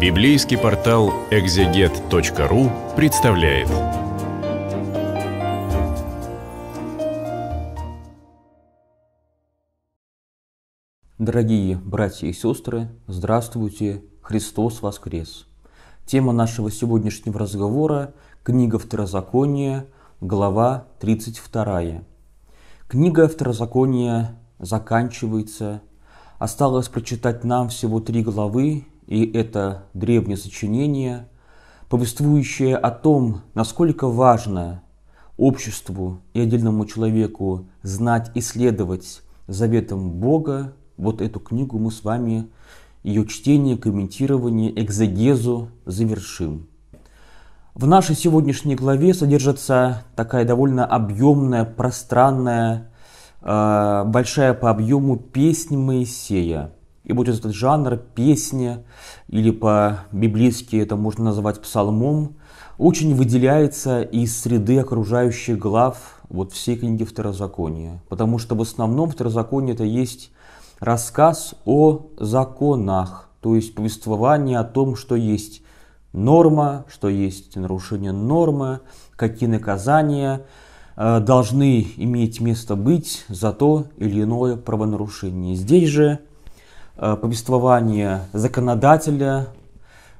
Библейский портал экзегет.ру представляет. Дорогие братья и сестры, здравствуйте! Христос воскрес! Тема нашего сегодняшнего разговора – книга Второзакония, глава 32. Книга Второзакония заканчивается. Осталось прочитать нам всего три главы и это древнее сочинение, повествующее о том, насколько важно обществу и отдельному человеку знать и следовать заветам Бога, вот эту книгу мы с вами, ее чтение, комментирование, экзегезу завершим. В нашей сегодняшней главе содержится такая довольно объемная, пространная, э, большая по объему песнь Моисея – и будет этот жанр, песня, или по-библейски это можно назвать псалмом, очень выделяется из среды окружающих глав вот всей книги Второзакония. Потому что в основном Второзаконие это есть рассказ о законах, то есть повествование о том, что есть норма, что есть нарушение нормы, какие наказания э, должны иметь место быть за то или иное правонарушение. Здесь же Э, повествования законодателя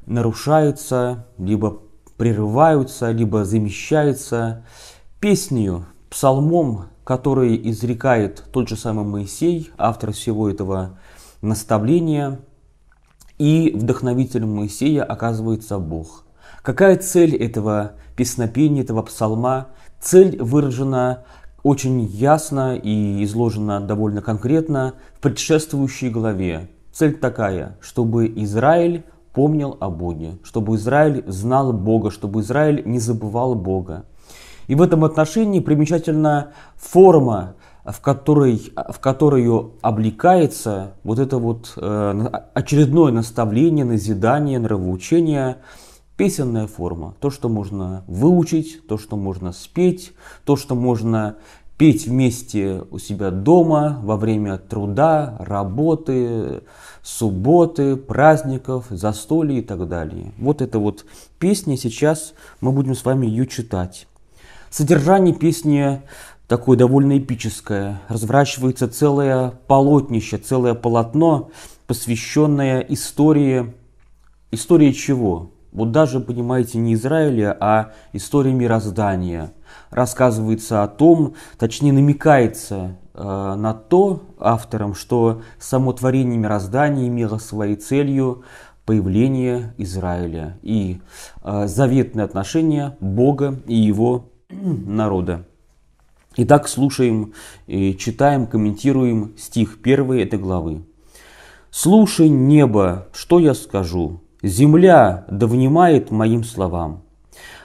нарушаются, либо прерываются, либо замещаются песнью, псалмом, который изрекает тот же самый Моисей, автор всего этого наставления, и вдохновителем Моисея оказывается Бог. Какая цель этого песнопения, этого псалма? Цель выражена очень ясно и изложено довольно конкретно в предшествующей главе. Цель такая, чтобы Израиль помнил о Боге, чтобы Израиль знал Бога, чтобы Израиль не забывал Бога. И в этом отношении примечательна форма, в, которой, в которую облекается вот это вот э, очередное наставление, назидание, нравоучение – песенная форма, то, что можно выучить, то, что можно спеть, то, что можно петь вместе у себя дома во время труда, работы, субботы, праздников, застолья и так далее. Вот это вот песня сейчас мы будем с вами ее читать. Содержание песни такое довольно эпическое. Разворачивается целое полотнище, целое полотно, посвященное истории. Истории чего? Вот даже, понимаете, не Израиля, а история мироздания. Рассказывается о том, точнее намекается э, на то автором, что само творение мироздания имело своей целью появление Израиля и э, заветные отношения Бога и его народа. Итак, слушаем, и читаем, комментируем стих 1 этой главы. «Слушай, небо, что я скажу, земля да внимает моим словам.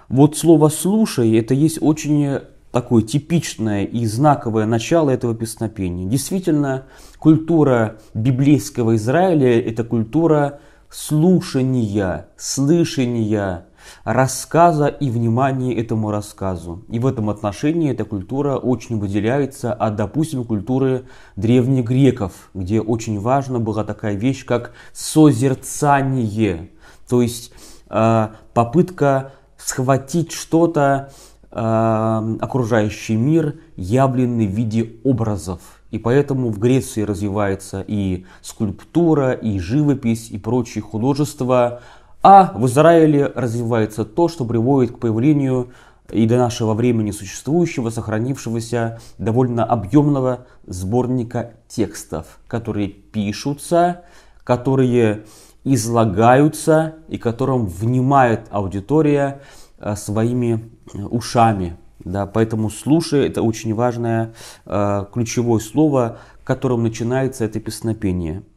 Вот слово «слушай» — это есть очень такое типичное и знаковое начало этого песнопения. Действительно, культура библейского Израиля – это культура слушания, слышания, рассказа и внимание этому рассказу. И в этом отношении эта культура очень выделяется от, допустим, культуры древних греков, где очень важна была такая вещь, как созерцание, то есть э, попытка схватить что-то, э, окружающий мир, явленный в виде образов. И поэтому в Греции развивается и скульптура, и живопись, и прочие художества, а в Израиле развивается то, что приводит к появлению и до нашего времени существующего, сохранившегося довольно объемного сборника текстов, которые пишутся, которые излагаются и которым внимает аудитория э, своими э, ушами. Да, поэтому слушай, это очень важное э, ключевое слово, которым начинается это песнопение –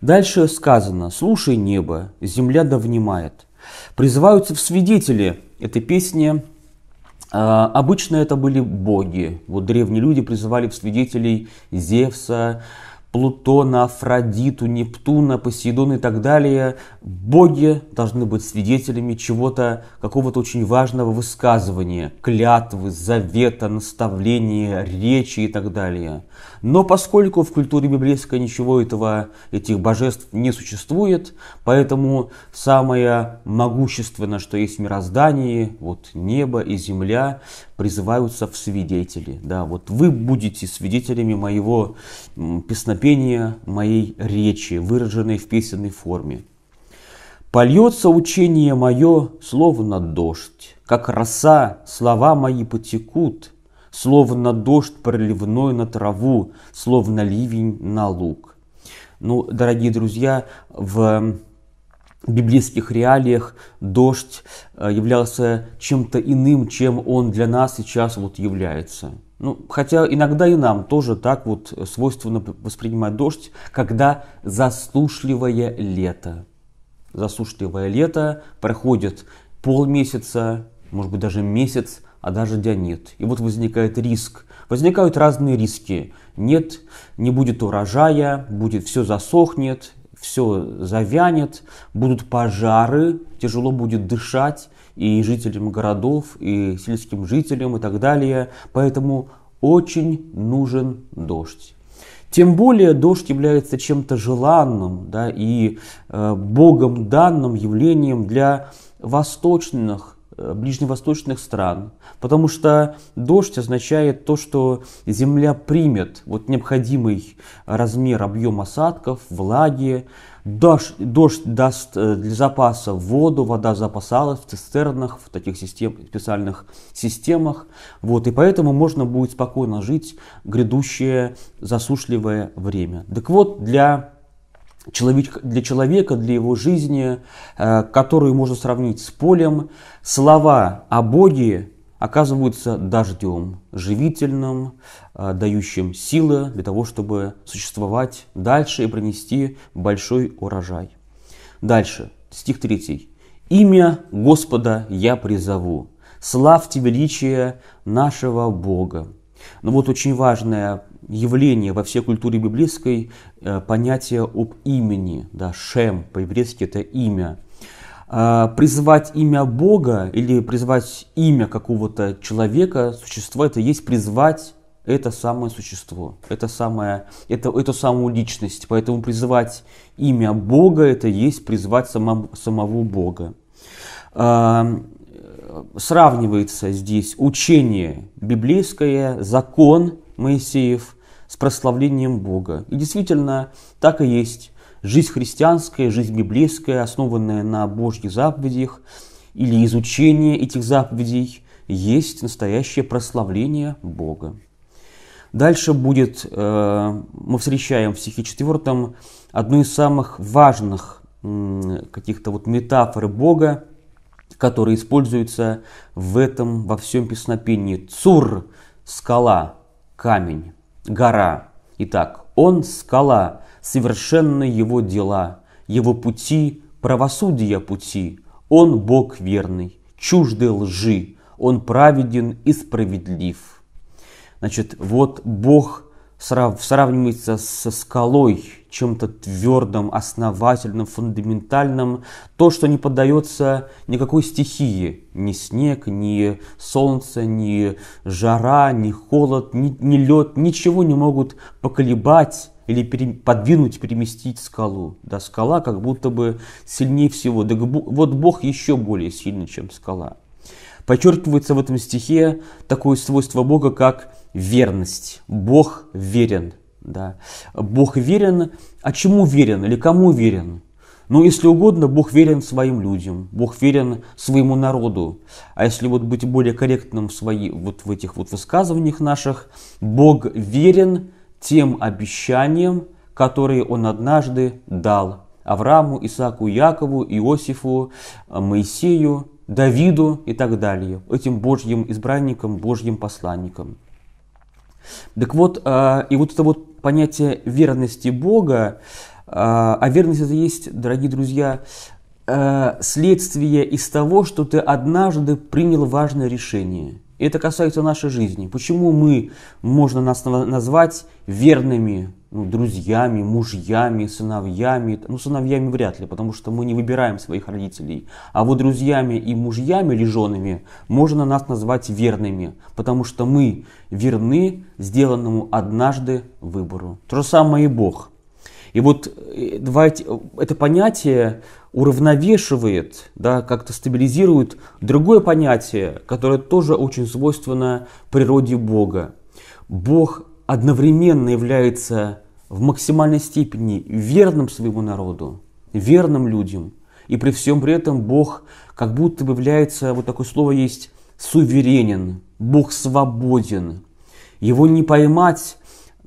Дальше сказано «Слушай небо, земля да внимает». Призываются в свидетели этой песни. А, обычно это были боги. Вот древние люди призывали в свидетелей Зевса, Плутона, Афродиту, Нептуна, Посейдона и так далее. Боги должны быть свидетелями чего-то, какого-то очень важного высказывания, клятвы, завета, наставления, речи и так далее. Но поскольку в культуре библейской ничего этого, этих божеств не существует, поэтому самое могущественное, что есть в мироздании, вот небо и земля, призываются в свидетели. Да, вот вы будете свидетелями моего песнопения, моей речи, выраженной в песенной форме. Польется учение мое, словно дождь, как роса, слова мои потекут – словно дождь проливной на траву, словно ливень на луг. Ну, дорогие друзья, в библейских реалиях дождь э, являлся чем-то иным, чем он для нас сейчас вот является. Ну, хотя иногда и нам тоже так вот свойственно воспринимать дождь, когда засушливое лето. Засушливое лето проходит полмесяца, может быть даже месяц, а даже нет И вот возникает риск. Возникают разные риски. Нет, не будет урожая, будет все засохнет, все завянет, будут пожары, тяжело будет дышать и жителям городов, и сельским жителям и так далее. Поэтому очень нужен дождь. Тем более дождь является чем-то желанным да, и э, богом данным явлением для восточных Э, ближневосточных стран, потому что дождь означает то, что земля примет вот необходимый размер, объем осадков, влаги, дождь, дождь даст э, для запаса воду, вода запасалась в цистернах, в таких систем, специальных системах, вот, и поэтому можно будет спокойно жить грядущее засушливое время. Так вот, для человек, для человека, для его жизни, э, которую можно сравнить с полем. Слова о Боге оказываются дождем, живительным, э, дающим силы для того, чтобы существовать дальше и принести большой урожай. Дальше, стих 3. «Имя Господа я призову, славьте величие нашего Бога». Но ну вот очень важное явление во всей культуре библейской э, понятие об имени, да, Шем, по-еврейски это имя. А призвать имя Бога или призвать имя какого-то человека, существо, это есть призвать это самое существо, это самое, это, эту самую личность. Поэтому призвать имя Бога, это есть призвать само, самого Бога. А, э, сравнивается здесь учение библейское, закон Моисеев с прославлением Бога. И действительно, так и есть. Жизнь христианская, жизнь библейская, основанная на Божьих заповедях или изучение этих заповедей, есть настоящее прославление Бога. Дальше будет, э, мы встречаем в стихе 4 одну из самых важных каких-то вот метафор Бога, которые используются в этом во всем песнопении. Цур – скала, камень гора. Итак, он скала, совершенно его дела, его пути, правосудия пути. Он Бог верный, чужды лжи, он праведен и справедлив. Значит, вот Бог сравнивается со скалой, чем-то твердым, основательным, фундаментальным, то, что не поддается никакой стихии, ни снег, ни солнце, ни жара, ни холод, ни, ни лед, ничего не могут поколебать или пере, подвинуть, переместить скалу. Да, скала как будто бы сильнее всего. Да, вот Бог еще более сильный, чем скала. Подчеркивается в этом стихе такое свойство Бога, как верность. Бог верен. Да. Бог верен. А чему верен или кому верен? Ну если угодно, Бог верен своим людям, Бог верен своему народу. А если вот быть более корректным в, свои, вот в этих вот высказываниях наших, Бог верен тем обещаниям, которые Он однажды дал Аврааму, Исааку, Якову, Иосифу, Моисею, Давиду и так далее, этим Божьим избранникам, Божьим посланникам. Так вот, а, и вот это вот понятие верности Бога, а, а верность это есть, дорогие друзья, э, следствие из того, что ты однажды принял важное решение. И это касается нашей жизни. Почему мы можно нас назвать верными ну, друзьями, мужьями, сыновьями. Ну, сыновьями вряд ли, потому что мы не выбираем своих родителей. А вот друзьями и мужьями или женами можно нас назвать верными, потому что мы верны сделанному однажды выбору. То же самое и Бог. И вот э, давайте, э, это понятие уравновешивает, да, как-то стабилизирует другое понятие, которое тоже очень свойственно природе Бога. Бог одновременно является в максимальной степени верным своему народу, верным людям. И при всем при этом Бог как будто бы является, вот такое слово есть, суверенен, Бог свободен. Его не поймать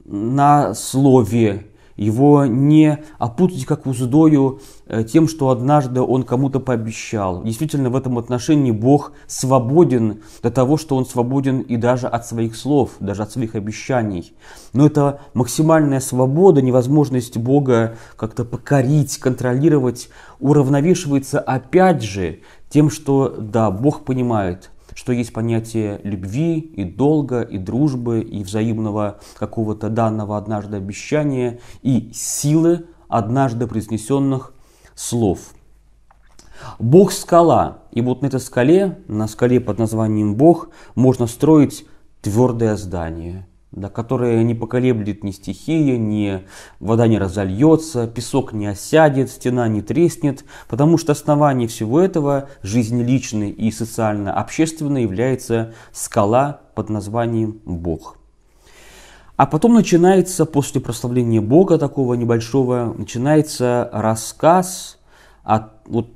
на слове, его не опутать как уздою э, тем, что однажды он кому-то пообещал. Действительно, в этом отношении Бог свободен до того, что он свободен и даже от своих слов, даже от своих обещаний. Но это максимальная свобода, невозможность Бога как-то покорить, контролировать, уравновешивается опять же тем, что, да, Бог понимает, что есть понятие любви и долга, и дружбы, и взаимного какого-то данного однажды обещания, и силы однажды произнесенных слов. Бог – скала, и вот на этой скале, на скале под названием Бог, можно строить твердое здание – да, которая не поколеблет ни стихия, ни вода не разольется, песок не осядет, стена не треснет, потому что основание всего этого, жизни личной и социально-общественной, является скала под названием Бог. А потом начинается, после прославления Бога такого небольшого, начинается рассказ, о, вот,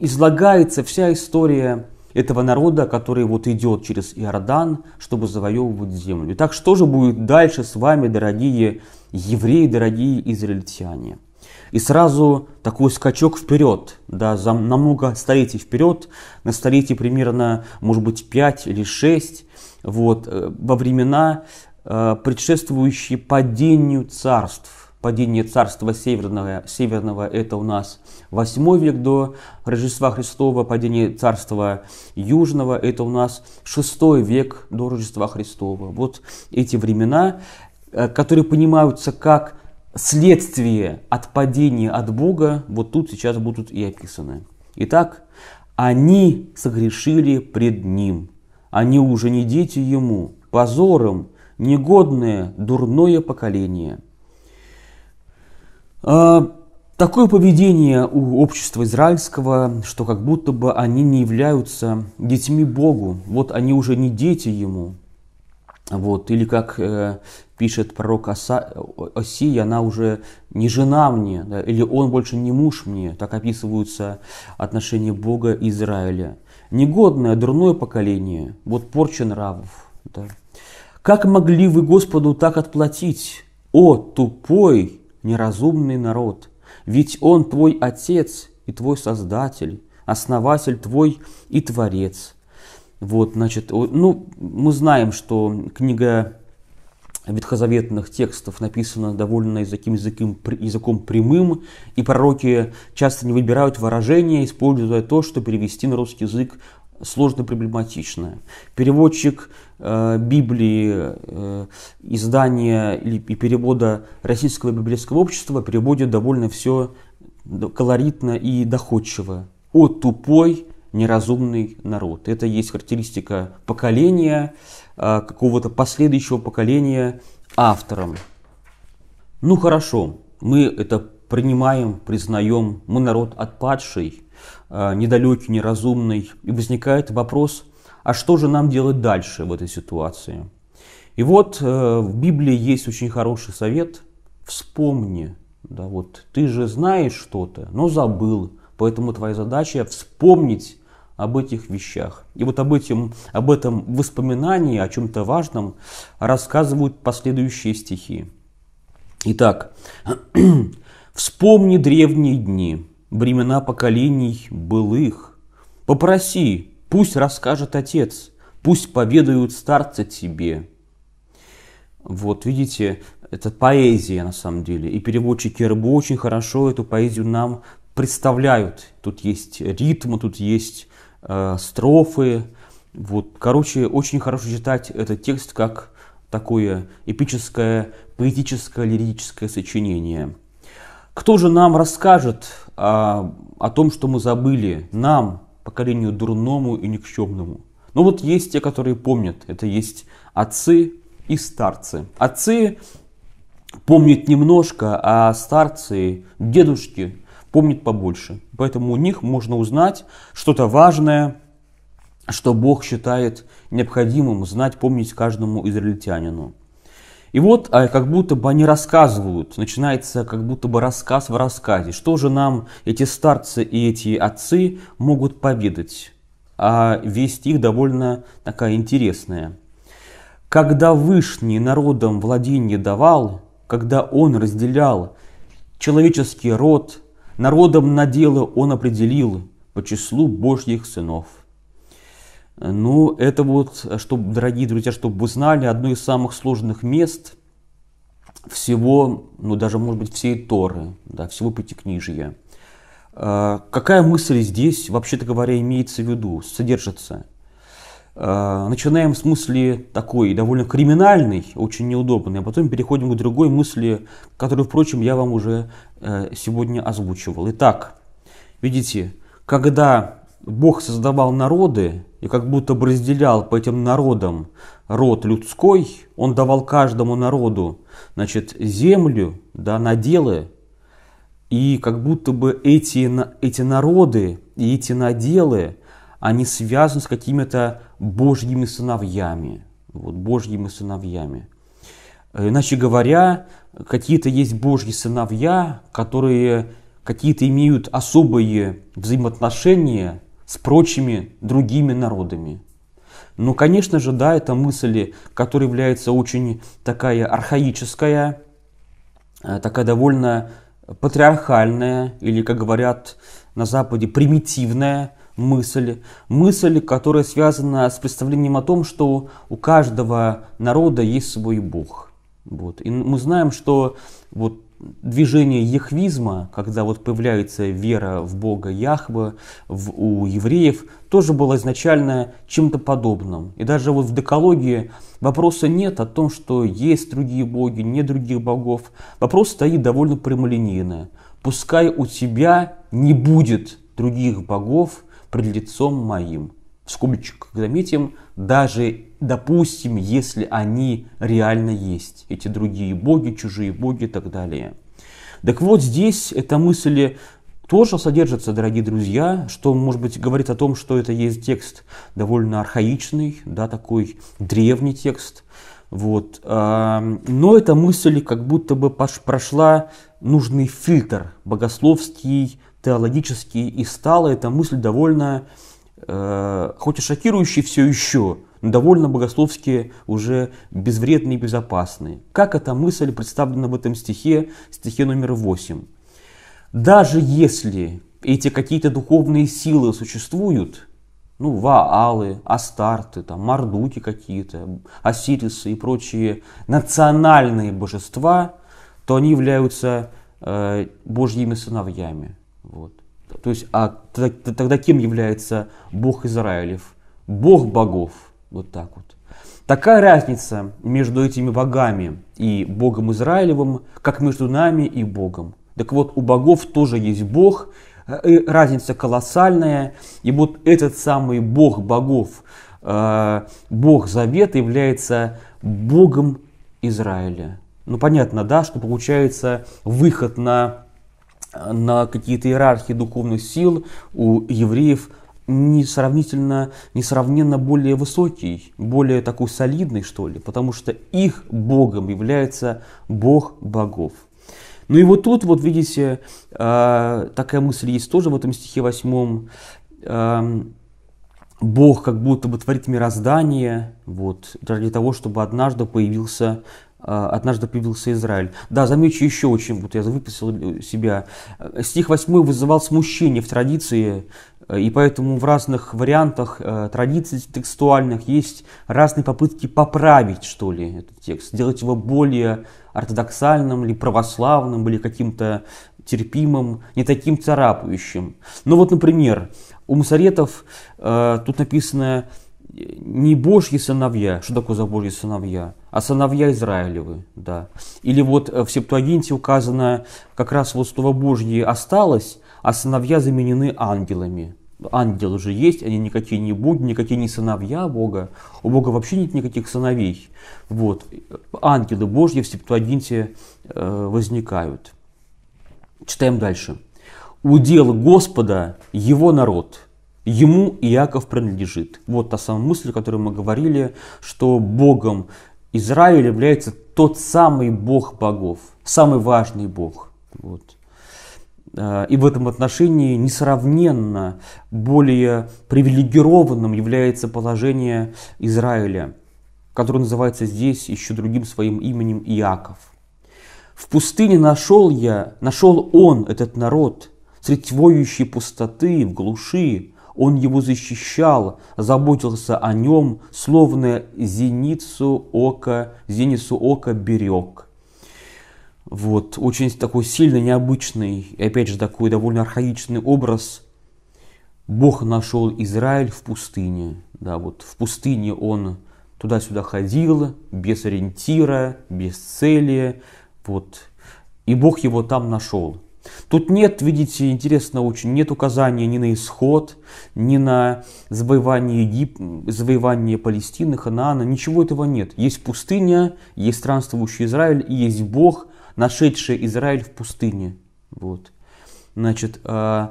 излагается вся история этого народа, который вот идет через Иордан, чтобы завоевывать землю. Итак, что же будет дальше с вами, дорогие евреи, дорогие израильтяне? И сразу такой скачок вперед, да, за, на столетий вперед, на столетие примерно, может быть, 5 или 6, вот, э, во времена, э, предшествующие падению царств падение царства Северного, Северного это у нас 8 век до Рождества Христова, падение царства Южного это у нас 6 век до Рождества Христова. Вот эти времена, э, которые понимаются как следствие от падения от Бога, вот тут сейчас будут и описаны. Итак, они согрешили пред Ним, они уже не дети Ему, позором, негодное, дурное поколение – а, такое поведение у общества израильского, что как будто бы они не являются детьми Богу. Вот они уже не дети Ему. Вот. Или как э, пишет пророк Оса, Осия, она уже не жена мне, да, или он больше не муж мне. Так описываются отношения Бога и Израиля. Негодное, дурное поколение, вот порча нравов. Да. Как могли вы Господу так отплатить? О, тупой неразумный народ, ведь он твой отец и твой создатель, основатель твой и творец. Вот, значит, ну, мы знаем, что книга ветхозаветных текстов написана довольно языком, языком, языком прямым, и пророки часто не выбирают выражения, используя то, что перевести на русский язык сложно проблематичное. Переводчик э, Библии, э, издания и перевода Российского библейского общества переводит довольно все колоритно и доходчиво. О тупой, неразумный народ. Это есть характеристика поколения, э, какого-то последующего поколения автором. Ну хорошо, мы это принимаем, признаем, мы народ отпадший – Э, недалекий, неразумный. И возникает вопрос, а что же нам делать дальше в этой ситуации? И вот э, в Библии есть очень хороший совет. Вспомни, да, вот ты же знаешь что-то, но забыл. Поэтому твоя задача вспомнить об этих вещах. И вот об, этим, об этом воспоминании, о чем-то важном, рассказывают последующие стихи. Итак, «Вспомни древние дни, бремена поколений былых. Попроси, пусть расскажет отец, пусть поведают старцы тебе. Вот, видите, это поэзия на самом деле. И переводчики РБ очень хорошо эту поэзию нам представляют. Тут есть ритм, тут есть э, строфы. Вот, короче, очень хорошо читать этот текст как такое эпическое, поэтическое, лирическое сочинение. Кто же нам расскажет а, о том, что мы забыли? Нам, поколению дурному и никчемному. Но ну вот есть те, которые помнят. Это есть отцы и старцы. Отцы помнят немножко, а старцы, дедушки помнят побольше. Поэтому у них можно узнать что-то важное, что Бог считает необходимым знать, помнить каждому израильтянину. И вот а, как будто бы они рассказывают, начинается как будто бы рассказ в рассказе. Что же нам эти старцы и эти отцы могут поведать? А весть их довольно такая интересная. «Когда Вышний народом владение давал, когда он разделял человеческий род, народом на дело он определил по числу божьих сынов». Ну, это вот, чтобы, дорогие друзья, чтобы вы знали, одно из самых сложных мест всего, ну даже, может быть, всей Торы, да, всего Пятикнижия. А, какая мысль здесь, вообще-то говоря, имеется в виду, содержится? А, начинаем с мысли такой, довольно криминальной, очень неудобной, а потом переходим к другой мысли, которую, впрочем, я вам уже э, сегодня озвучивал. Итак, видите, когда Бог создавал народы и как будто бы разделял по этим народам род людской, он давал каждому народу значит, землю, да, наделы, и как будто бы эти, эти народы и эти наделы, они связаны с какими-то божьими сыновьями. Вот, божьими сыновьями. Иначе говоря, какие-то есть божьи сыновья, которые какие-то имеют особые взаимоотношения с прочими другими народами. но, конечно же, да, это мысль, которая является очень такая архаическая, э, такая довольно патриархальная или, как говорят на Западе, примитивная мысль. Мысль, которая связана с представлением о том, что у каждого народа есть свой Бог. Вот. И мы знаем, что вот движение яхвизма, когда вот появляется вера в Бога Яхва в, у евреев, тоже было изначально чем-то подобным. И даже вот в декологии вопроса нет о том, что есть другие боги, нет других богов. Вопрос стоит довольно прямолинейно. Пускай у тебя не будет других богов пред лицом моим в скобочках заметим, даже, допустим, если они реально есть, эти другие боги, чужие боги и так далее. Так вот, здесь эта мысль тоже содержится, дорогие друзья, что, может быть, говорит о том, что это есть текст довольно архаичный, да, такой древний текст. Вот. А, но эта мысль как будто бы прошла нужный фильтр богословский, теологический, и стала эта мысль довольно Э, хоть и шокирующие все еще, но довольно богословские, уже безвредные и безопасные. Как эта мысль представлена в этом стихе, стихе номер 8? Даже если эти какие-то духовные силы существуют, ну, Ваалы, Астарты, там, Мардуки какие-то, Осирисы и прочие национальные божества, то они являются э, божьими сыновьями. Вот. То есть, а тогда кем является Бог Израилев? Бог богов. Вот так вот. Такая разница между этими богами и Богом Израилевым, как между нами и Богом. Так вот, у богов тоже есть Бог, э, и разница колоссальная. И вот этот самый Бог богов, э, Бог Завет является Богом Израиля. Ну понятно, да, что получается выход на на какие-то иерархии духовных сил у евреев несравнительно, несравненно более высокий, более такой солидный, что ли, потому что их богом является бог богов. Ну и вот тут, вот видите, а, такая мысль есть тоже в этом стихе восьмом. А, бог как будто бы творит мироздание, вот, ради того, чтобы однажды появился а, однажды появился Израиль. Да, замечу еще очень, вот я выписал э, себя. Э, стих 8 вызывал смущение в традиции, э, и поэтому в разных вариантах традиций текстуальных есть разные попытки поправить, что ли, этот текст, сделать его более ортодоксальным или православным, или каким-то терпимым, не таким царапающим. Ну вот, например, у мусоретов тут написано «не божьи сыновья». Что такое за божьи сыновья? а сыновья Израилевы, да. Или вот э, в Септуагинте указано, как раз вот Слово Божье осталось, а сыновья заменены ангелами. Ангелы же есть, они никакие не боги, никакие не сыновья Бога. У Бога вообще нет никаких сыновей. Вот. Ангелы Божьи в Септуагинте э, возникают. Читаем дальше. «Удел Господа его народ» ему Иаков принадлежит. Вот та самая мысль, о которой мы говорили, что Богом Израиль является тот самый бог богов, самый важный бог. Вот. Э, и в этом отношении несравненно более привилегированным является положение Израиля, который называется здесь еще другим своим именем Иаков. В пустыне нашел я, нашел он, этот народ, среди воющей пустоты, в глуши, он его защищал, заботился о нем, словно зеницу ока, зеницу ока берег. Вот, очень такой сильный, необычный, и опять же такой довольно архаичный образ. Бог нашел Израиль в пустыне. Да, вот в пустыне он туда-сюда ходил, без ориентира, без цели. Вот. И Бог его там нашел. Тут нет, видите, интересно очень, нет указания ни на исход, ни на завоевание, Егип... завоевание Палестины, Ханаана, ничего этого нет. Есть пустыня, есть странствующий Израиль и есть Бог, нашедший Израиль в пустыне. Вот. Значит, э,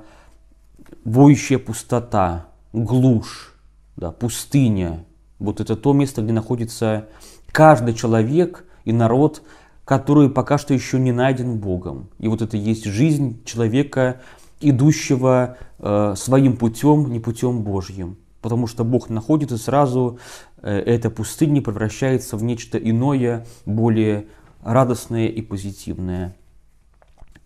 воющая пустота, глушь, да, пустыня. Вот это то место, где находится каждый человек и народ который пока что еще не найден Богом. И вот это есть жизнь человека, идущего э, своим путем, не путем Божьим. Потому что Бог находит, и сразу э, эта пустыня превращается в нечто иное, более радостное и позитивное.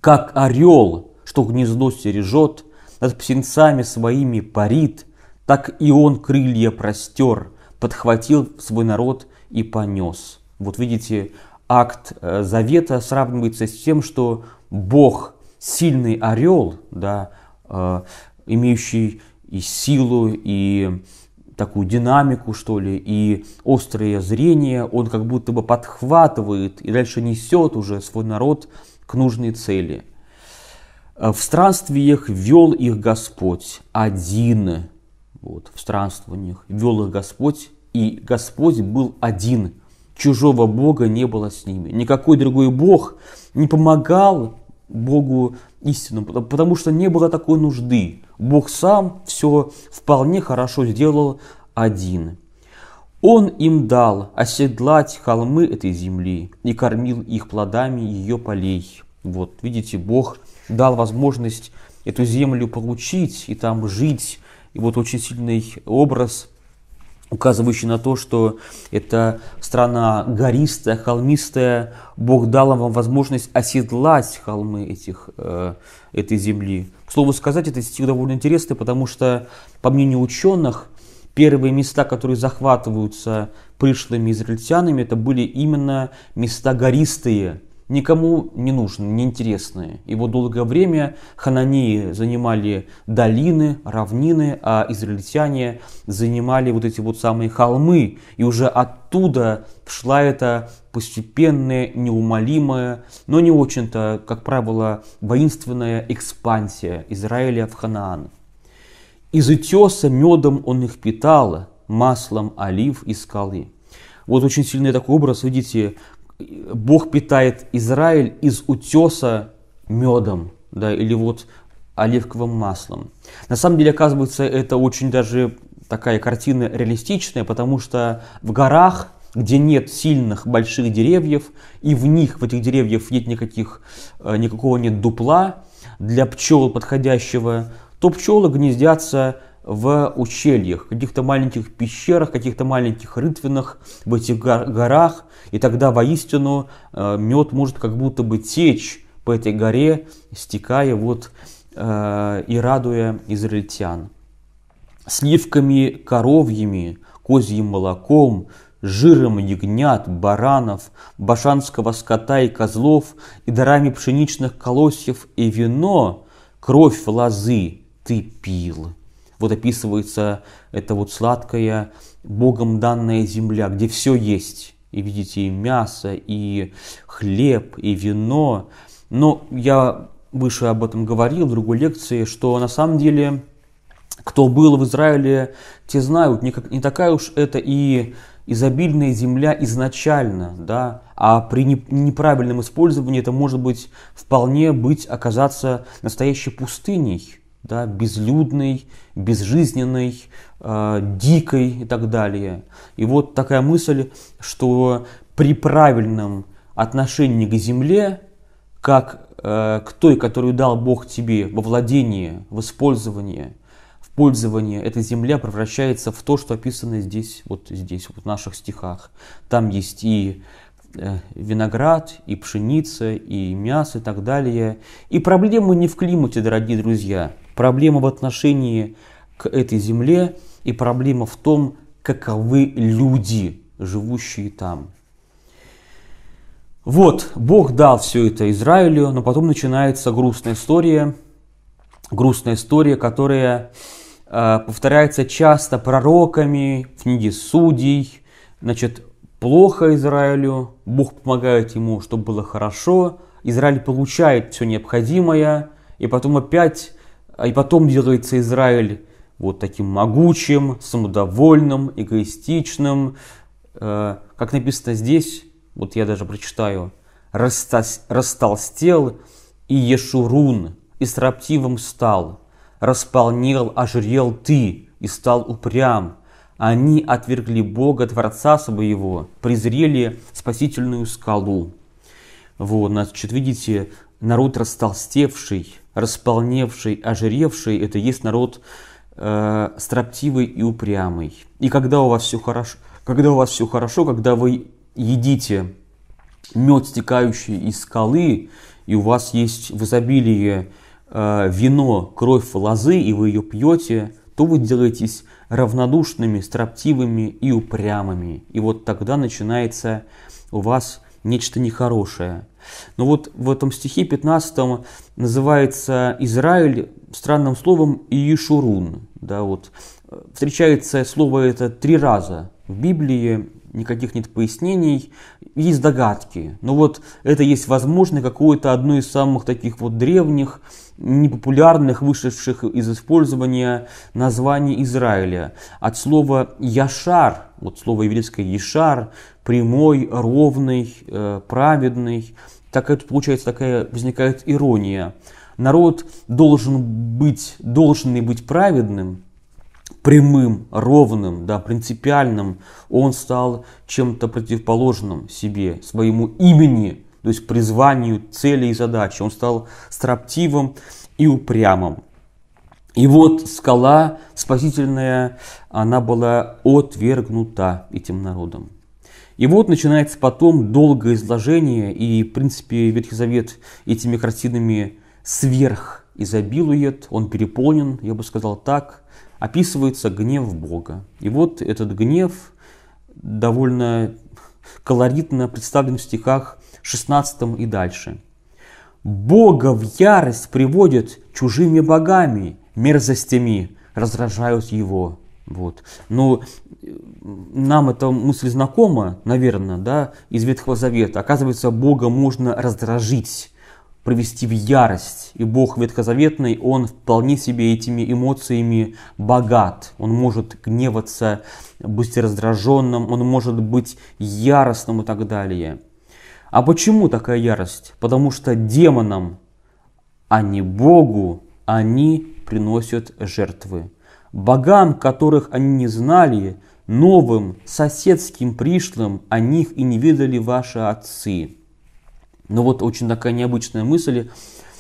Как орел, что гнездо стережет, над птенцами своими парит, так и он крылья простер, подхватил свой народ и понес. Вот видите, акт э, завета сравнивается с тем, что Бог сильный орел, да, э, имеющий и силу, и такую динамику, что ли, и острое зрение, он как будто бы подхватывает и дальше несет уже свой народ к нужной цели. Э, в странствиях вел их Господь один. Вот, в странствованиях вел их Господь, и Господь был один чужого Бога не было с ними. Никакой другой Бог не помогал Богу истинному, потому что не было такой нужды. Бог сам все вполне хорошо сделал один. Он им дал оседлать холмы этой земли и кормил их плодами ее полей. Вот, видите, Бог дал возможность эту землю получить и там жить. И вот очень сильный образ указывающий на то, что это страна гористая, холмистая. Бог дал вам возможность оседлать холмы этих, э, этой земли. К слову сказать, это стих довольно интересный, потому что, по мнению ученых, первые места, которые захватываются пришлыми израильтянами, это были именно места гористые – никому не нужны, неинтересные. И вот долгое время хананеи занимали долины, равнины, а израильтяне занимали вот эти вот самые холмы. И уже оттуда шла эта постепенная, неумолимая, но не очень-то, как правило, воинственная экспансия Израиля в Ханаан. Из утеса медом он их питал, маслом олив и скалы. Вот очень сильный такой образ, видите, Бог питает Израиль из утеса медом, да, или вот оливковым маслом. На самом деле, оказывается, это очень даже такая картина реалистичная, потому что в горах, где нет сильных больших деревьев, и в них, в этих деревьях нет никаких, э, никакого нет дупла для пчел подходящего, то пчелы гнездятся в ущельях, каких-то маленьких пещерах, каких-то маленьких рытвинах, в этих горах. И тогда воистину э, мед может как будто бы течь по этой горе, стекая вот э, и радуя израильтян. Сливками коровьими, козьим молоком, жиром ягнят, баранов, башанского скота и козлов, и дарами пшеничных колосьев и вино, кровь лозы ты пил вот описывается эта вот сладкая, Богом данная земля, где все есть. И видите, и мясо, и хлеб, и вино. Но я выше об этом говорил в другой лекции, что на самом деле, кто был в Израиле, те знают, не, как, не такая уж это и изобильная земля изначально, да, а при неправильном использовании это может быть вполне быть, оказаться настоящей пустыней да, безлюдной, безжизненной, э, дикой и так далее. И вот такая мысль, что при правильном отношении к земле, как э, к той, которую дал Бог тебе во владение, в использование, в пользование, эта земля превращается в то, что описано здесь, вот здесь, вот в наших стихах. Там есть и э, виноград, и пшеница, и мясо, и так далее. И проблема не в климате, дорогие друзья – проблема в отношении к этой земле и проблема в том, каковы люди, живущие там. Вот, Бог дал все это Израилю, но потом начинается грустная история, грустная история, которая э, повторяется часто пророками в книге Судей. Значит, плохо Израилю, Бог помогает ему, чтобы было хорошо, Израиль получает все необходимое, и потом опять а и потом делается Израиль вот таким могучим, самодовольным, эгоистичным. Э, как написано здесь, вот я даже прочитаю, «растолстел и Ешурун, и строптивым стал, располнел, ожирел ты, и стал упрям. Они отвергли Бога, Творца своего, презрели спасительную скалу». Вот, значит, видите, народ растолстевший – располневший, ожиревший, это есть народ э, строптивый и упрямый. И когда у вас все хорошо, когда у вас все хорошо, когда вы едите мед, стекающий из скалы, и у вас есть в изобилии э, вино, кровь лозы, и вы ее пьете, то вы делаетесь равнодушными, строптивыми и упрямыми. И вот тогда начинается у вас нечто нехорошее. Но вот в этом стихе 15 называется Израиль странным словом Иешурун. Да, вот. Э, встречается слово это три раза в Библии, никаких нет пояснений, есть догадки. Но вот это есть, возможно, какое-то одно из самых таких вот древних, непопулярных, вышедших из использования названий Израиля. От слова «яшар», вот слово еврейское «яшар», прямой, ровный, э, праведный. Так это получается такая, возникает ирония. Народ должен быть, должен ли быть праведным, прямым, ровным, да, принципиальным. Он стал чем-то противоположным себе, своему имени, то есть призванию, цели и задачи. Он стал строптивым и упрямым. И вот скала спасительная, она была отвергнута этим народом. И вот начинается потом долгое изложение, и, в принципе, Ветхий Завет этими картинами сверх изобилует, он переполнен, я бы сказал так, описывается гнев Бога. И вот этот гнев довольно колоритно представлен в стихах 16 и дальше. «Бога в ярость приводят чужими богами, мерзостями раздражают его, вот. Но э, нам эта мысль знакома, наверное, да, из Ветхого Завета. Оказывается, Бога можно раздражить, провести в ярость. И Бог Ветхозаветный, он вполне себе этими эмоциями богат. Он может гневаться, быть раздраженным, он может быть яростным и так далее. А почему такая ярость? Потому что демонам, а не Богу, они приносят жертвы богам, которых они не знали, новым, соседским пришлым о них и не видали ваши отцы. Ну вот очень такая необычная мысль.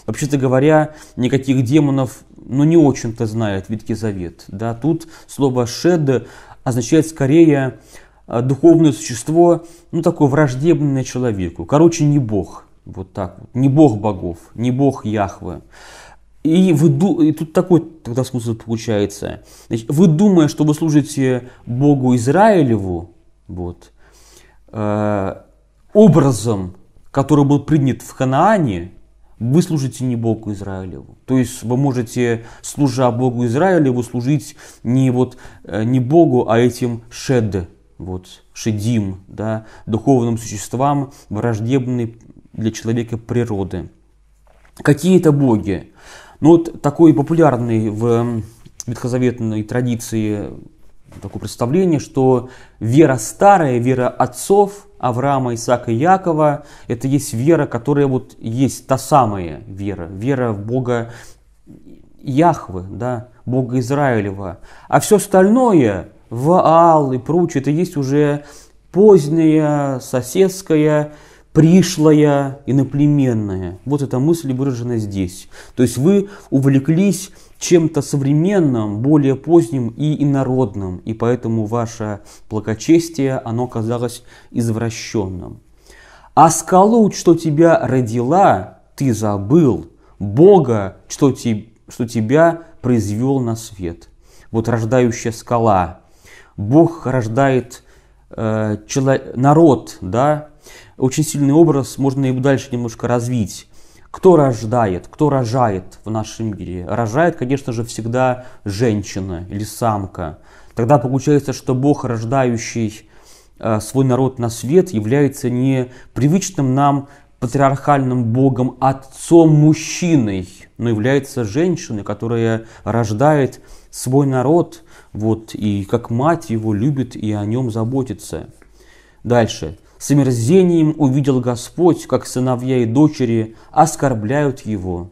Вообще-то говоря, никаких демонов, ну не очень-то знает Ветхий Завет. Да? Тут слово «шед» означает скорее а, духовное существо, ну такое враждебное человеку. Короче, не Бог. Вот так вот. Не Бог богов, не Бог Яхвы. И, вы, и тут такой тогда смысл получается. Значит, вы думая, что вы служите Богу Израилеву, вот, э, образом, который был принят в Ханаане, вы служите не Богу Израилеву. То есть вы можете, служа Богу Израилеву, служить не, вот, э, не Богу, а этим шед, вот, шедим, да, духовным существам, враждебной для человека природы. Какие это боги? Ну вот такой популярный в ветхозаветной традиции такое представление, что вера старая, вера отцов Авраама, Исаака и Якова, это есть вера, которая вот есть та самая вера, вера в Бога Яхвы, да, Бога Израилева. А все остальное, Ваал и прочее, это есть уже поздняя соседская пришлое, иноплеменное. Вот эта мысль выражена здесь. То есть вы увлеклись чем-то современным, более поздним и инородным, и поэтому ваше благочестие, оно казалось извращенным. А скалу, что тебя родила, ты забыл, Бога, что, те, что тебя произвел на свет. Вот рождающая скала. Бог рождает э, чело, народ, да, очень сильный образ можно и дальше немножко развить. Кто рождает, кто рожает в нашем мире? Рожает, конечно же, всегда женщина или самка. Тогда получается, что Бог, рождающий э, свой народ на свет, является не привычным нам патриархальным богом отцом мужчиной, но является женщиной, которая рождает свой народ, вот, и как мать его любит и о нем заботится. Дальше. С омерзением увидел Господь, как сыновья и дочери оскорбляют его.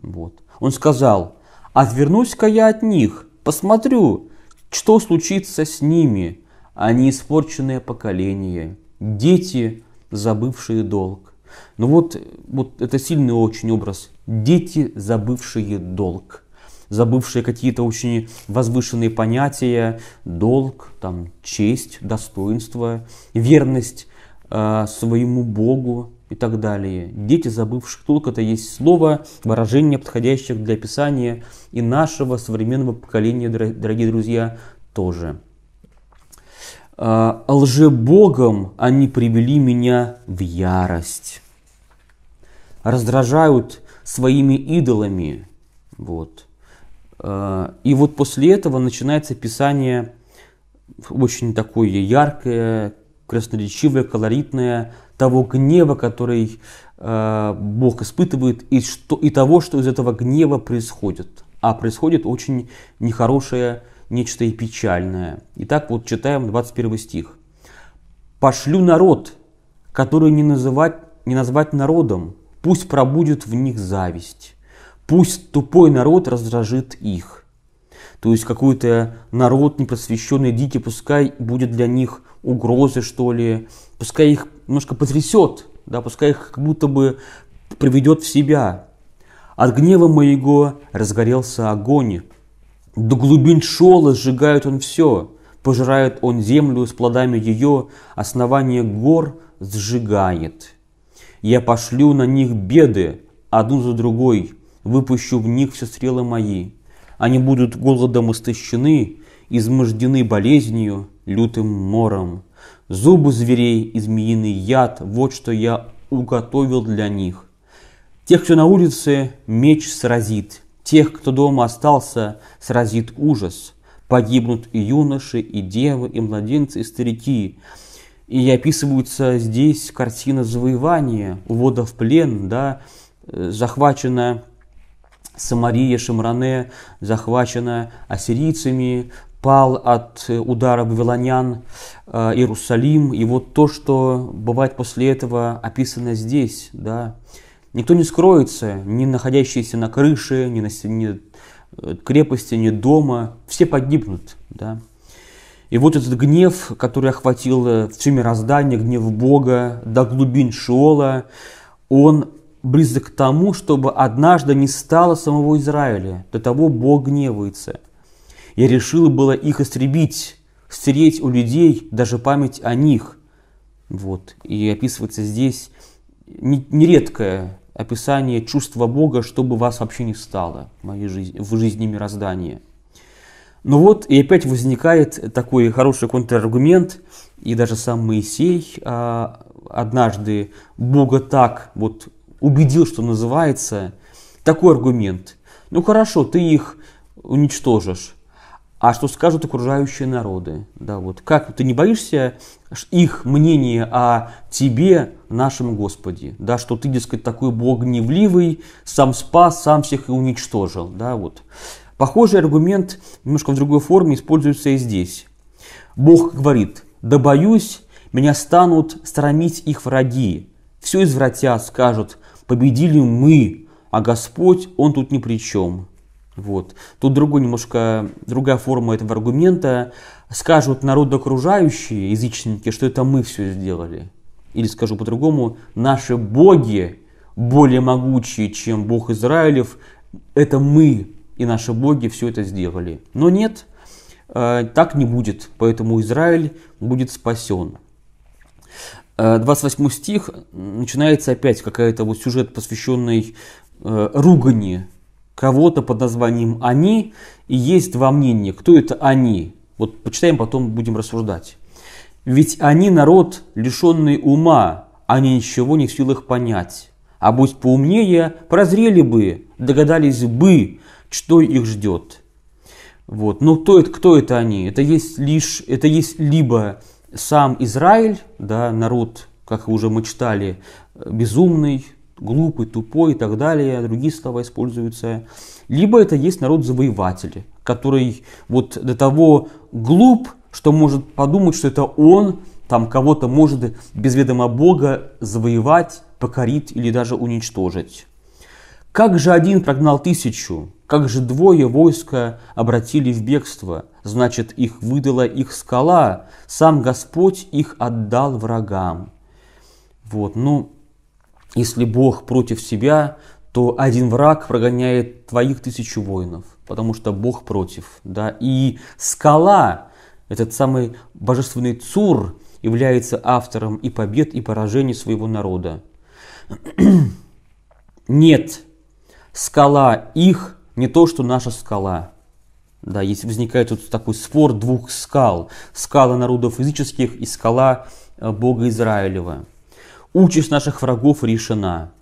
Вот. Он сказал, «Отвернусь-ка я от них, посмотрю, что случится с ними, они а испорченное поколение, дети, забывшие долг». Ну вот, вот это сильный очень образ. Дети, забывшие долг забывшие какие-то очень возвышенные понятия, долг, там, честь, достоинство, верность а, своему Богу и так далее. Дети забывших толк – это есть слово, выражение, подходящее для описания и нашего современного поколения, дорогие друзья, тоже. А, «А «Лжебогом они привели меня в ярость, раздражают своими идолами». Вот. И вот после этого начинается писание очень такое яркое, красноречивое, колоритное, того гнева, который э, Бог испытывает, и, что, и того, что из этого гнева происходит. А происходит очень нехорошее, нечто и печальное. Итак, вот читаем 21 стих. «Пошлю народ, который не называть, не назвать народом, пусть пробудет в них зависть, пусть тупой народ раздражит их». То есть какой-то народ непросвещенный, дикий, пускай будет для них угрозы, что ли. Пускай их немножко потрясет, да, пускай их как будто бы приведет в себя. От гнева моего разгорелся огонь. До глубин шола сжигает он все. Пожирает он землю с плодами ее, основание гор сжигает. Я пошлю на них беды, одну за другой, выпущу в них все стрелы мои. Они будут голодом истощены, измождены болезнью, лютым мором. Зубы зверей и змеиный яд, вот что я уготовил для них. Тех, кто на улице, меч сразит, тех, кто дома остался, сразит ужас. Погибнут и юноши, и девы, и младенцы, и старики. И описывается здесь картина завоевания, увода в плен, да, э, захвачена Самария, Шамране захвачена ассирийцами, пал от э, удара вавилонян э, Иерусалим. И вот то, что бывает после этого описано здесь, да, никто не скроется, ни находящиеся на крыше, ни на стене э, крепости, ни дома, все погибнут, да. И вот этот гнев, который охватил все мироздание, гнев Бога до глубин Шиола, он близок к тому, чтобы однажды не стало самого Израиля. До того Бог гневается – и решила было их истребить, стереть у людей даже память о них. Вот. И описывается здесь нередкое описание чувства Бога, чтобы вас вообще не стало в, моей жизни, в жизни мироздания. Ну вот, и опять возникает такой хороший контраргумент, и даже сам Моисей а, однажды Бога так вот убедил, что называется, такой аргумент. Ну хорошо, ты их уничтожишь, а что скажут окружающие народы. Да, вот. Как ты не боишься их мнения о тебе, нашем Господе, да, что ты, дескать, такой Бог гневливый, сам спас, сам всех и уничтожил. Да, вот. Похожий аргумент немножко в другой форме используется и здесь. Бог говорит, да боюсь, меня станут сторонить их враги. Все извратят, скажут, победили мы, а Господь, Он тут ни при чем. Вот. Тут другой немножко, другая форма этого аргумента. Скажут народ окружающие, язычники, что это мы все сделали. Или скажу по-другому, наши боги более могучие, чем бог Израилев, это мы и наши боги все это сделали. Но нет, э, так не будет, поэтому Израиль будет спасен. 28 э, стих начинается опять какая-то вот сюжет, посвященный э, ругани кого-то под названием «они», и есть два мнения, кто это «они». Вот почитаем, потом будем рассуждать. Ведь они народ, лишенный ума, а они ничего не в силах понять. А будь поумнее, прозрели бы, догадались бы, что их ждет. Вот. Но кто это, кто это они? Это есть лишь, это есть либо сам Израиль, да, народ, как уже мы читали, безумный, глупый, тупой и так далее, а другие слова используются. Либо это есть народ-завоеватели, который вот до того глуп, что может подумать, что это он там кого-то может без ведома Бога завоевать, покорить или даже уничтожить. Как же один прогнал тысячу, как же двое войска обратили в бегство, значит, их выдала их скала, сам Господь их отдал врагам. Вот, ну, если Бог против себя, то один враг прогоняет твоих тысячу воинов, потому что Бог против. Да? И скала, этот самый божественный Цур, является автором и побед, и поражений своего народа. Нет, скала их не то, что наша скала. Да, если возникает вот такой спор двух скал. Скала народов языческих и скала э, Бога Израилева. Участь наших врагов решена.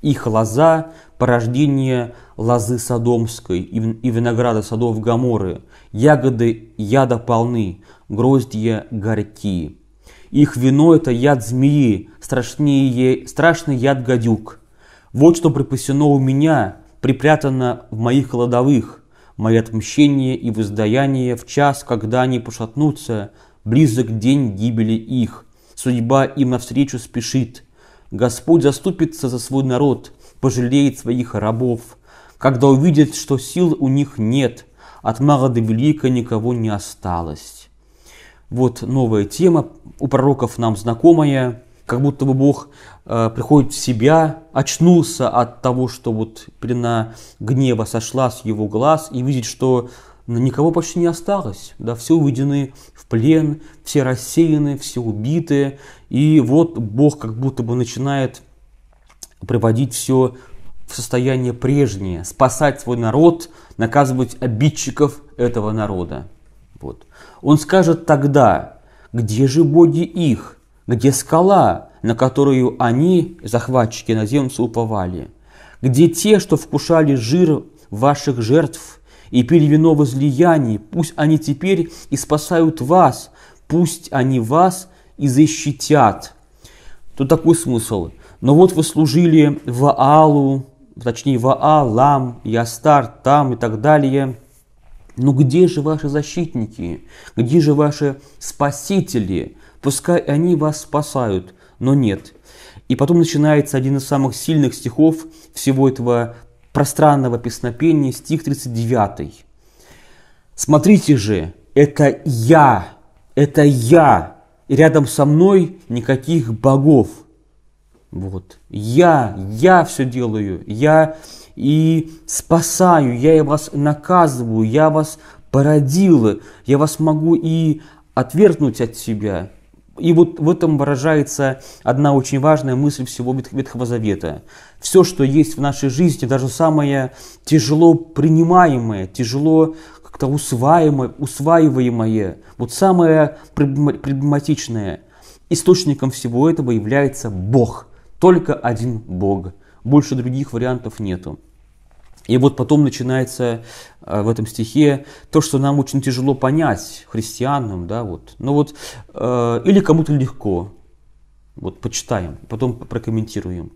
Их лоза – порождение лозы Содомской и винограда садов Гаморы. Ягоды яда полны, гроздья горьки. Их вино – это яд змеи, страшнее, ей страшный яд гадюк. Вот что припасено у меня, припрятано в моих кладовых, мои отмщение и воздаяние в час, когда они пошатнутся, близок день гибели их – Судьба им навстречу спешит. Господь заступится за свой народ, пожалеет своих рабов. Когда увидит, что сил у них нет, от мала до велика никого не осталось. Вот новая тема у пророков нам знакомая, как будто бы Бог э, приходит в себя, очнулся от того, что вот пелена гнева сошла с его глаз и видит, что никого почти не осталось. Да, все уведены в плен, все рассеяны, все убитые, И вот Бог как будто бы начинает приводить все в состояние прежнее, спасать свой народ, наказывать обидчиков этого народа. Вот. Он скажет тогда, где же боги их, где скала, на которую они, захватчики на землю уповали, где те, что вкушали жир ваших жертв – и перевино возлияний, пусть они теперь и спасают вас, пусть они вас и защитят. Тут такой смысл. Но вот вы служили Ваалу, точнее Ваалам, Ястар, там и так далее. Но ну где же ваши защитники? Где же ваши спасители? Пускай они вас спасают, но нет. И потом начинается один из самых сильных стихов всего этого пространного песнопения, стих 39. «Смотрите же, это я, это я, и рядом со мной никаких богов». Вот. Я, я все делаю, я и спасаю, я и вас наказываю, я вас породила, я вас могу и отвергнуть от себя, и вот в этом выражается одна очень важная мысль всего Ветхого Завета. Все, что есть в нашей жизни, даже самое тяжело принимаемое, тяжело как-то усваиваемое, усваиваемое, вот самое проблематичное, источником всего этого является Бог. Только один Бог. Больше других вариантов нету. И вот потом начинается э, в этом стихе то, что нам очень тяжело понять христианам, да, вот. Ну вот, э, или кому-то легко. Вот почитаем, потом прокомментируем.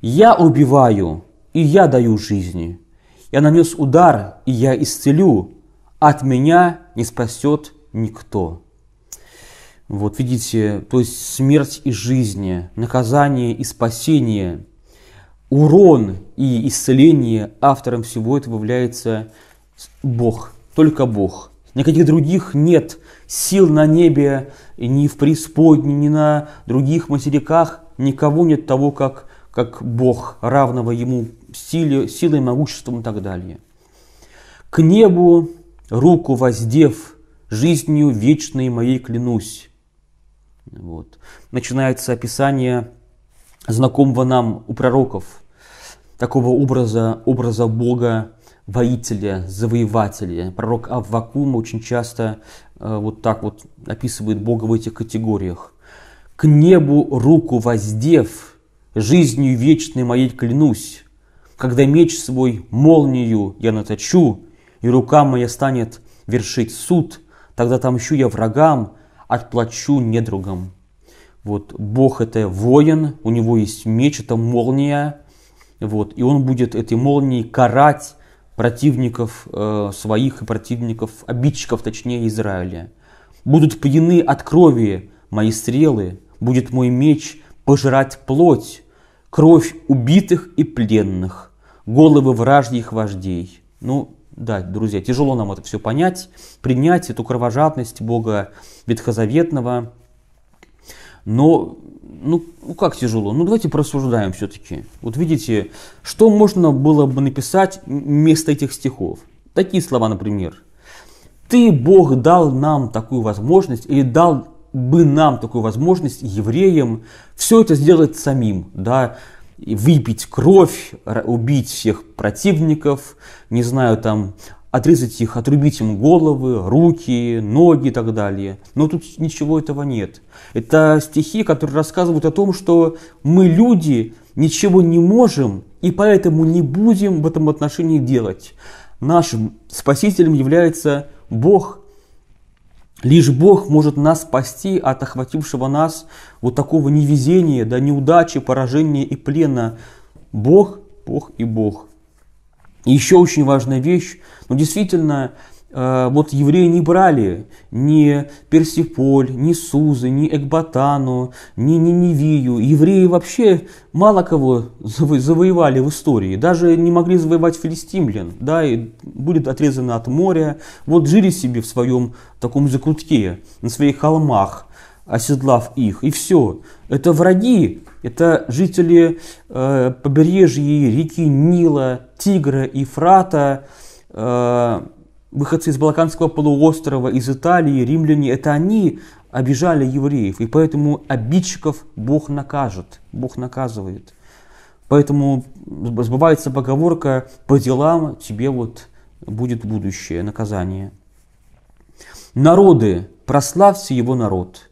Я убиваю, и я даю жизни. Я нанес удар, и я исцелю. От меня не спасет никто. Вот видите, то есть смерть и жизнь, наказание и спасение – урон и исцеление автором всего этого является Бог, только Бог. Никаких других нет сил на небе, ни в преисподне, ни на других материках, никого нет того, как, как Бог, равного Ему силе, силой, могуществом и так далее. К небу руку воздев, жизнью вечной моей клянусь. Вот. Начинается описание знакомого нам у пророков – такого образа, образа Бога, воителя, завоевателя. Пророк Аввакум очень часто э, вот так вот описывает Бога в этих категориях. «К небу руку воздев, жизнью вечной моей клянусь, когда меч свой молнию я наточу, и рука моя станет вершить суд, тогда тамщу я врагам, отплачу недругам». Вот Бог это воин, у него есть меч, это молния, вот. И он будет этой молнией карать противников э, своих и противников, обидчиков, точнее, Израиля. Будут пьяны от крови мои стрелы, будет мой меч пожирать плоть, кровь убитых и пленных, головы вражьих вождей. Ну, да, друзья, тяжело нам это все понять, принять эту кровожадность Бога Ветхозаветного, но, ну, ну как тяжело? Ну давайте просуждаем все-таки. Вот видите, что можно было бы написать вместо этих стихов? Такие слова, например. Ты, Бог, дал нам такую возможность, или дал бы нам такую возможность, евреям, все это сделать самим, да, и выпить кровь, убить всех противников, не знаю, там, отрезать их, отрубить им головы, руки, ноги и так далее. Но тут ничего этого нет. Это стихи, которые рассказывают о том, что мы люди ничего не можем и поэтому не будем в этом отношении делать. Нашим спасителем является Бог. Лишь Бог может нас спасти от охватившего нас вот такого невезения, да неудачи, поражения и плена. Бог, Бог и Бог еще очень важная вещь, ну действительно, э, вот евреи не брали ни Персиполь, ни Сузы, ни Экбатану, ни Ниневию. Евреи вообще мало кого заво- завоевали в истории. Даже не могли завоевать филистимлян, да, и были отрезаны от моря. Вот жили себе в своем таком закутке, на своих холмах – оседлав их, и все. Это враги, это жители э, побережья реки Нила, Тигра, Ефрата, э, выходцы из Балканского полуострова, из Италии, римляне, это они обижали евреев, и поэтому обидчиков Бог накажет, Бог наказывает. Поэтому сбывается поговорка «по делам тебе вот будет будущее наказание». Народы, прославьте его народ –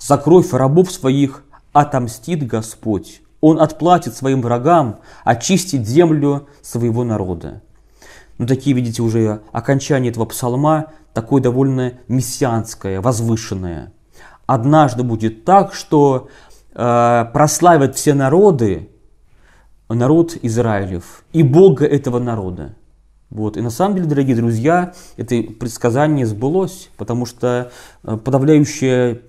за кровь рабов своих отомстит Господь. Он отплатит своим врагам, очистит землю своего народа. Ну, такие, видите, уже окончания этого псалма, такое довольно мессианское, возвышенное. Однажды будет так, что э, прославят все народы, народ Израилев и Бога этого народа. Вот. И на самом деле, дорогие друзья, это предсказание сбылось, потому что э, подавляющее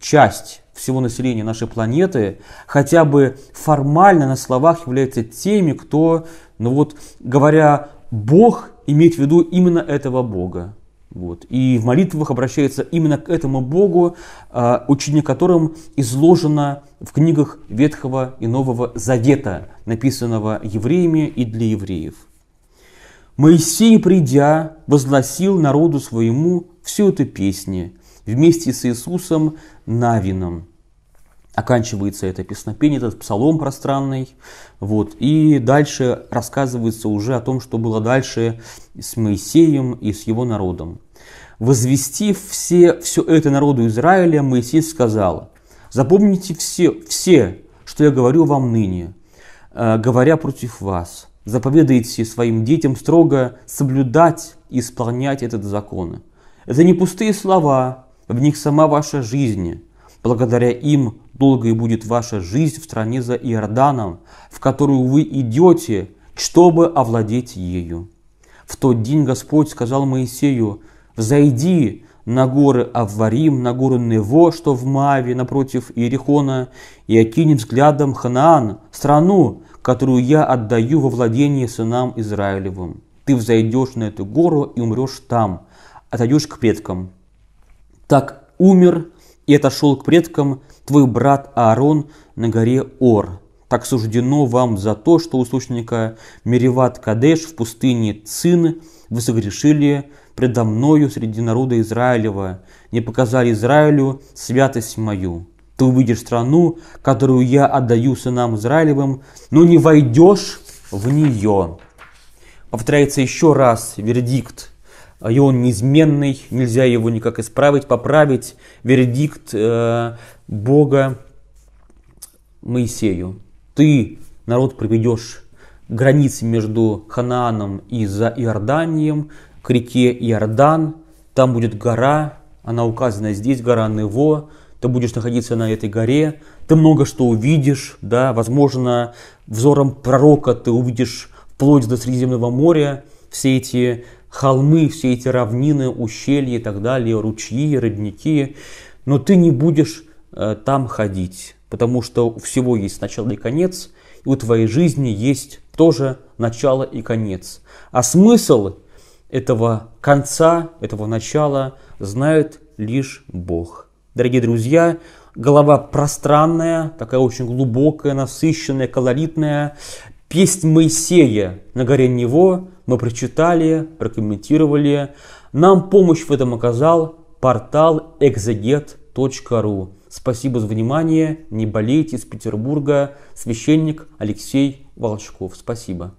часть всего населения нашей планеты хотя бы формально на словах является теми, кто, ну вот, говоря Бог, имеет в виду именно этого Бога. Вот. И в молитвах обращается именно к этому Богу, а, учение которым изложено в книгах Ветхого и Нового Завета, написанного евреями и для евреев. «Моисей, придя, возгласил народу своему всю эту песню, вместе с Иисусом Навином. Оканчивается это песнопение, этот псалом пространный. Вот. И дальше рассказывается уже о том, что было дальше с Моисеем и с его народом. Возвестив все, все это народу Израиля, Моисей сказал, «Запомните все, все, что я говорю вам ныне, э, говоря против вас. Заповедайте своим детям строго соблюдать и исполнять этот закон. Это не пустые слова, в них сама ваша жизнь. Благодаря им долго и будет ваша жизнь в стране за Иорданом, в которую вы идете, чтобы овладеть ею. В тот день Господь сказал Моисею, «Взойди на горы Авварим, на горы Нево, что в Маве, напротив Иерихона, и окинь взглядом Ханаан, страну, которую я отдаю во владение сынам Израилевым. Ты взойдешь на эту гору и умрешь там, отойдешь к предкам, так умер и отошел к предкам твой брат Аарон на горе Ор. Так суждено вам за то, что у сущника Мереват Кадеш в пустыне Цин вы согрешили предо мною среди народа Израилева, не показали Израилю святость мою. Ты увидишь страну, которую я отдаю сынам Израилевым, но не войдешь в нее. Повторяется еще раз вердикт и а он неизменный, нельзя его никак исправить, поправить. Вердикт э, Бога Моисею. Ты, народ, приведешь границы между Ханааном и за Иорданием, к реке Иордан, там будет гора, она указана здесь, гора Нево, ты будешь находиться на этой горе, ты много что увидишь, да, возможно, взором пророка ты увидишь вплоть до Средиземного моря все эти холмы, все эти равнины, ущелья и так далее, ручьи, родники, но ты не будешь э, там ходить, потому что у всего есть начало и конец, и у твоей жизни есть тоже начало и конец. А смысл этого конца, этого начала знает лишь Бог. Дорогие друзья, голова пространная, такая очень глубокая, насыщенная, колоритная. Песнь Моисея на горе Него мы прочитали, прокомментировали. Нам помощь в этом оказал портал exeget.ru. Спасибо за внимание. Не болейте из Петербурга. Священник Алексей Волчков. Спасибо.